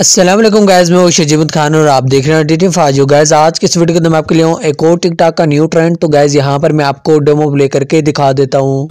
Aslam guys मैं हूँ जिमद खान और आप देख रहे हैं टी फाजू गैज़ आज के इस वीडियो के अंदर मैं आपके लिए हूँ एक और टिकटॉक का न्यू ट्रेंड तो गैज़ यहाँ पर मैं आपको डेमो प्ले करके दिखा देता हूँ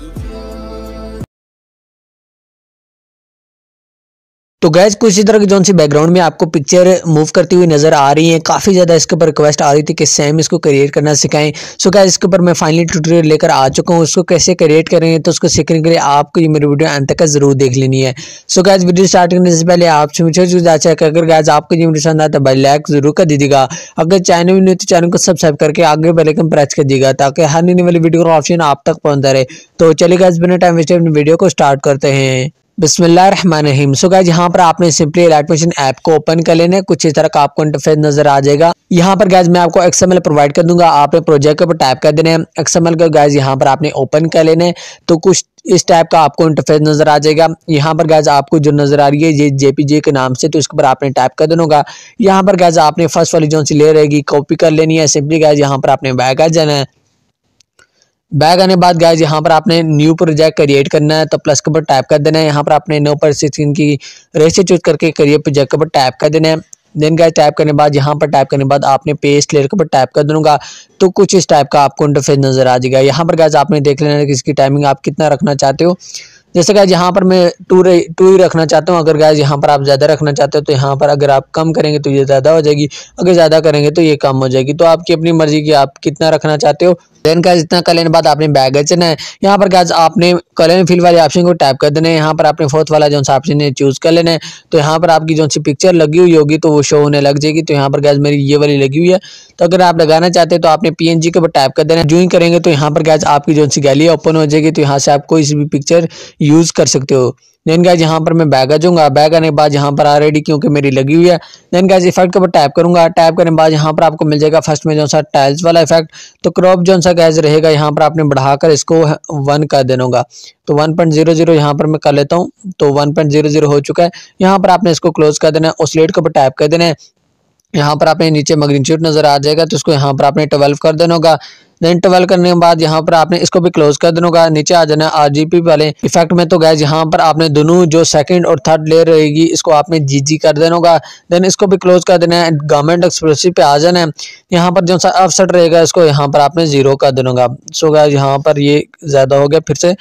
तो गैस कुछ इसी तरह की जो सी बैकग्राउंड में आपको पिक्चर मूव करती हुई नजर आ रही है काफ़ी ज़्यादा इसके ऊपर रिक्वेस्ट आ रही थी कि सेम इसको क्रिएट करना सिखाएं सो गैज इसके ऊपर मैं फाइनली ट्यूटोरियल लेकर आ चुका हूँ उसको कैसे क्रिएट करेंगे तो उसको सीखने के लिए आपको ये मेरी वीडियो अंत तक जरूर देख लेनी है सो गैज वीडियो स्टार्ट करने से पहले आपसे मुझे अगर गैस आपको ये वीडियो पसंद आता है लाइक जरूर कर दीजिएगा अगर चैनल भी नहीं तो चैनल को सब्सक्राइब करके आगे बेलाइकन प्रेस कर दीजिएगा ताकि हर आने वाली वीडियो का ऑप्शन आप तक पहुंचा रहे तो चलिए गैस बिना टाइम वेस्ट वीडियो को स्टार्ट करते हैं बिस्मिल्लाम सो गाइज यहाँ पर आपने सिंपली एलाइट मशीन ऐप को ओपन कर लेना है कुछ इस तरह का आपको इंटरफेस नजर आ जाएगा यहाँ पर गैज मैं आपको एक्सएमएल प्रोवाइड कर दूंगा आपने प्रोजेक्ट के ऊपर टाइप कर देने एक्सएमएल को गैज यहाँ पर आपने ओपन कर लेना है तो कुछ इस टाइप का आपको इंटरफेस नजर आ जाएगा यहाँ पर गैज आपको जो नजर आ रही है ये जेपीजे के नाम से तो इसके ऊपर आपने टाइप कर देना होगा यहाँ पर गैज आपने फर्स्ट वाली जो सी ले रहेगी कॉपी कर लेनी है सिंपली गैज यहाँ पर आपने बैग आ जाना है बैग आने बाद गाइज यहाँ पर आपने न्यू प्रोजेक्ट क्रिएट करना है तो प्लस के ऊपर टाइप कर देना है यहाँ पर आपने नो पर स्क्रीन की रेस्ट चूज करके करियर प्रोजेक्ट के ऊपर टाइप कर देना है देन गाइज टाइप करने के बाद यहाँ पर टाइप करने बाद आपने पेस्ट लेयर के ऊपर टाइप कर दूंगा तो कुछ इस टाइप का आपको इंटरफेस नजर आ जाएगा यहाँ पर गाइज आपने देख लेना है कि इसकी टाइमिंग आप कितना रखना चाहते हो जैसे गाय यहाँ पर मैं टू टू ही रखना चाहता हूँ अगर गाय यहाँ पर आप ज़्यादा रखना चाहते हो तो यहाँ पर अगर आप कम करेंगे तो ये ज़्यादा हो जाएगी अगर ज़्यादा करेंगे तो ये कम हो जाएगी तो आपकी अपनी मर्ज़ी की आप कितना रखना चाहते हो देन गाइज जितना कर लेने बाद आपने बैग रचना है यहाँ पर गाइज आपने कलर फिल वाले ऑप्शन को टाइप कर देना है यहाँ पर आपने फोर्थ वाला जो सा ऑप्शन है चूज़ कर लेना है तो यहाँ पर आपकी जो सी पिक्चर लगी हुई होगी तो वो शो होने लग जाएगी तो यहाँ पर गैस मेरी ये वाली लगी हुई है तो अगर आप लगाना चाहते हैं तो आपने पी एन के ऊपर टाइप कर देना है ज्वाइन करेंगे तो यहाँ पर गैस आपकी जो सी गैली ओपन हो जाएगी तो यहाँ से आप कोई भी पिक्चर यूज़ कर सकते हो देन गाइज यहाँ पर मैं बैग आ जाऊँगा बैग आने के बाद यहाँ पर ऑलरेडी क्योंकि मेरी लगी हुई है देन गाइज इफेक्ट के ऊपर टैप करूँगा टैप करने के बाद यहाँ पर आपको मिल जाएगा फर्स्ट में जो सा टाइल्स वाला इफेक्ट तो क्रॉप जो सा गैज रहेगा यहाँ पर आपने बढ़ाकर इसको वन कर देना तो वन पॉइंट जीरो जीरो यहाँ पर मैं कर लेता हूँ तो वन पॉइंट जीरो जीरो हो चुका है यहाँ पर आपने इसको क्लोज कर देना है उस लेट के ऊपर टैप कर देना है यहाँ पर आपने नीचे शीट नज़र आ जाएगा तो इसको यहाँ पर आपने ट्वेल्व कर देना होगा देन ट्वेल्व करने के बाद यहाँ पर आपने इसको भी क्लोज कर देना होगा नीचे आ जाना पी वाले इफेक्ट में तो गैस यहाँ पर आपने दोनों जो सेकंड और थर्ड लेयर रहेगी इसको आपने जी जी कर देना होगा देन इसको भी क्लोज कर देना है गवर्नमेंट एक्सप्रेसिव पे आ जाना है यहाँ पर जो सा अपसेट रहेगा इसको यहाँ पर आपने जीरो कर देना होगा सो गए यहाँ पर ये ज़्यादा हो गया फिर से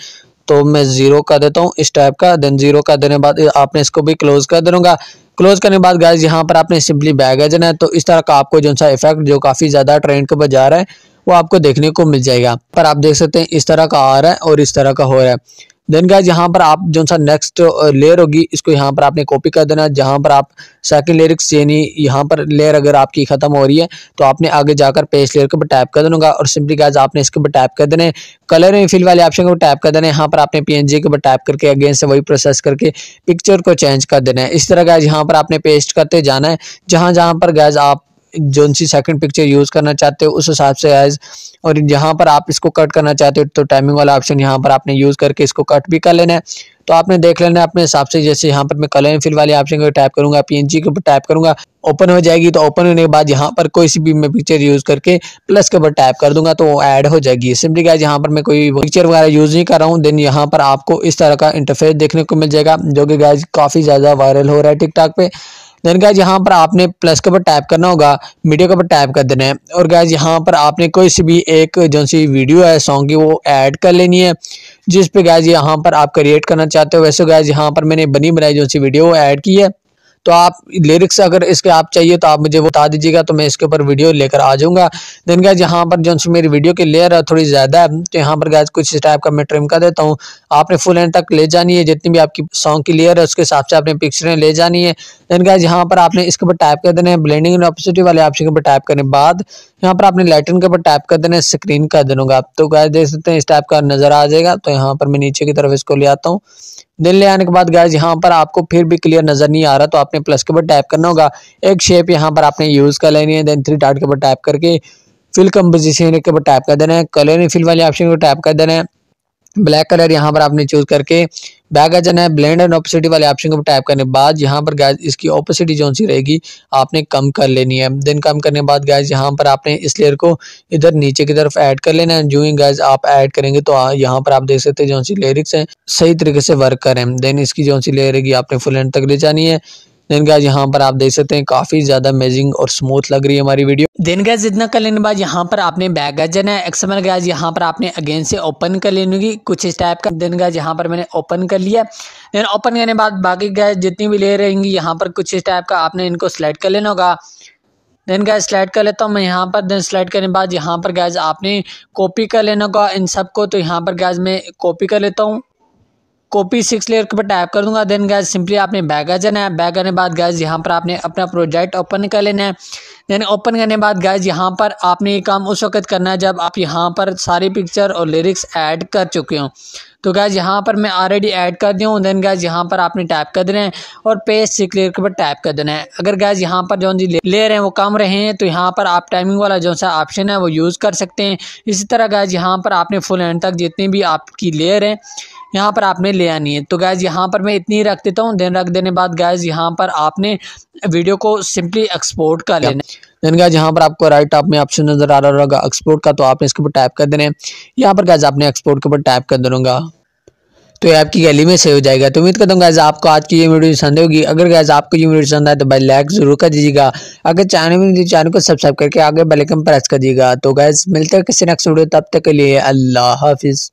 तो मैं ज़ीरो कर देता हूँ इस टाइप का देन ज़ीरो कर देने के बाद आपने इसको भी क्लोज कर देना क्लोज करने के बाद गाइज यहाँ पर आपने सिंपली बैग है है तो इस तरह का आपको जो सा इफेक्ट जो काफ़ी ज़्यादा ट्रेंड के ऊपर जा रहा है वो आपको देखने को मिल जाएगा पर आप देख सकते हैं इस तरह का आ रहा है और इस तरह का हो रहा है देन गाइज यहाँ पर आप जो सा नेक्स्ट लेयर uh, होगी इसको यहाँ पर आपने कॉपी कर देना जहाँ पर आप सेकंड लिरिक्स यानी यहाँ पर लेयर अगर आपकी ख़त्म हो रही है तो आपने आगे जाकर पेस्ट लेयर के ऊपर टैप कर देना और सिंपली गाइज आपने इसके ऊपर टैप कर देने कलर में फिल वाले ऑप्शन को टैप कर देना यहाँ पर आपने पी के ऊपर टैप करके अगेन से वही प्रोसेस करके पिक्चर को चेंज कर देना है इस तरह गैज यहाँ पर आपने पेस्ट करते जाना है जहाँ जहाँ पर गैज आप जोन सी सेकंड पिक्चर यूज़ करना चाहते हो उस हिसाब से एज और यहाँ पर आप इसको कट करना चाहते हो तो टाइमिंग वाला ऑप्शन यहाँ पर आपने यूज़ करके इसको कट भी कर लेना है तो आपने देख लेना अपने हिसाब से जैसे यहाँ पर मैं कलर एंड फिल वाले ऑप्शन को टाइप करूंगा पी के ऊपर टाइप करूंगा ओपन हो जाएगी तो ओपन होने के बाद यहाँ पर कोई सी भी मैं पिक्चर यूज़ करके प्लस के ऊपर टाइप कर दूंगा तो वो ऐड हो जाएगी सिंपली क्या यहाँ पर मैं कोई पिक्चर वगैरह यूज़ नहीं कर रहा हूँ देन यहाँ पर आपको इस तरह का इंटरफेस देखने को मिल जाएगा जो कि गाय काफ़ी ज़्यादा वायरल हो रहा है टिकटॉक पे देन गैज यहाँ पर आपने प्लस के ऊपर टाइप करना होगा मीडिया के ऊपर टाइप कर देना है और गैज यहाँ पर आपने कोई सी भी एक जो सी वीडियो है सॉन्ग की वो ऐड कर लेनी है जिस पे गैज यहाँ पर आप क्रिएट करना चाहते हो वैसे गैज यहाँ पर मैंने बनी बनाई जो सी वीडियो ऐड की है तो आप लिरिक्स अगर इसके आप चाहिए तो आप मुझे बता दीजिएगा तो मैं इसके ऊपर वीडियो लेकर आ जाऊंगा देन गैज यहाँ पर जो मेरी वीडियो की लेयर है थोड़ी ज़्यादा है तो यहाँ पर गैज कुछ इस टाइप का मैं ट्रिम कर देता हूँ आपने फुल एंड तक ले जानी है जितनी भी आपकी सॉन्ग की लेयर है उसके हिसाब से आपने पिक्चरें ले जानी है देन गैज यहाँ पर आपने इसके ऊपर टाइप कर देना है ब्लेंडिंग एंड ऑपोसिटी वाले ऑप्शन के ऊपर टाइप करने बाद यहाँ पर आपने लाइटन के ऊपर टाइप कर देना है स्क्रीन कर देगा आप तो गाय देख सकते हैं इस टाइप का नज़र आ जाएगा तो यहाँ पर मैं नीचे की तरफ इसको ले आता हूँ दिल्ली आने के बाद गाइज यहाँ पर आपको फिर भी क्लियर नजर नहीं आ रहा तो आपने प्लस के ऊपर टाइप करना होगा एक शेप यहाँ पर आपने यूज कर लेनी है देन थ्री डॉट के ऊपर टाइप करके फिल कंपोजिशन के ऊपर टाइप कर देना है कलर फिल वाले ऑप्शन को टाइप कर देना है ब्लैक कलर यहाँ पर आपने चूज करके बैग आ जन है ब्लेंड एंड ऑपोसिटी वाले ऑप्शन को टाइप करने के बाद यहाँ पर गैस इसकी ऑपोसिटी जोन सी रहेगी आपने कम कर लेनी है देन कम करने के बाद गैस यहाँ पर आपने इस लेयर को इधर नीचे की तरफ ऐड कर लेना है जो ही गैस आप ऐड करेंगे तो यहाँ पर आप देख सकते हैं जो सी लेरिक्स है सही तरीके से वर्क करें देन इसकी जो सी लेयर आपने फुल एंड तक ले जानी है देन गैज यहाँ पर आप देख सकते हैं काफ़ी ज़्यादा अमेजिंग और स्मूथ लग रही है हमारी वीडियो देन गैज इतना कर लेने बाद यहाँ पर आपने बैक गजन है एक्सएमएल गैज यहाँ पर आपने अगेन से ओपन कर लेने की कुछ इस टाइप का देन गैज यहाँ पर मैंने ओपन कर लिया देन ओपन करने बाद बाकी गैज जितनी भी ले रहेंगी यहाँ पर कुछ इस टाइप का आपने इनको सिलेक्ट कर लेना होगा देन गैज स्लाइड कर लेता हूँ मैं यहाँ पर देन स्लाइड करने बाद यहाँ पर गैस आपने कॉपी कर लेना होगा इन सबको तो यहाँ पर गैस मैं कॉपी कर लेता हूँ कॉपी सिक्स लेयर के ऊपर टाइप कर दूंगा देन गैस सिंपली आपने बैग आ जाना है बैग आने बाद गैस यहाँ पर आपने अपना प्रोजेक्ट ओपन कर लेना है देन ओपन करने बाद गैस यहाँ पर आपने ये काम उस वक्त करना है जब आप यहाँ पर सारी पिक्चर और लिरिक्स ऐड कर चुके हों तो गैज यहाँ पर मैं ऑलरेडी ऐड कर दिया हूँ देन गैज यहाँ पर आपने टाइप कर देना है और पेज से क्लियर के ऊपर टाइप कर देना है अगर गैज यहाँ पर जो रहे हैं वो कम रहे हैं तो यहाँ पर आप टाइमिंग वाला जो सा ऑप्शन है वो यूज़ कर सकते हैं इसी तरह गैज यहाँ पर आपने फुल एंड तक जितनी भी आपकी लेयर है यहाँ पर आपने ले आनी है तो गैज़ यहाँ पर मैं इतनी रख देता हूँ देन रख देने बाद गैज़ यहाँ पर आपने वीडियो को सिंपली एक्सपोर्ट कर लेना देन गाइज यहाँ पर आपको राइट टॉप में ऑप्शन नजर आ रहा होगा एक्सपोर्ट का तो आपने इसके ऊपर टाइप कर देना है यहाँ पर गाइज आपने एक्सपोर्ट के ऊपर टाइप कर देना तो ये आपकी गैली में सही हो जाएगा तो उम्मीद करता हूँ गैज़ आपको आज की ये वीडियो पसंद होगी अगर गैज़ आपको ये वीडियो पसंद आए तो भाई लाइक जरूर कर दीजिएगा अगर चैनल में चैनल को सब्सक्राइब करके आगे बेलाइकन प्रेस कर दीजिएगा तो गैज़ मिलते हैं किसी नेक्स्ट वीडियो तब तक के लिए अल्लाह हाफिज़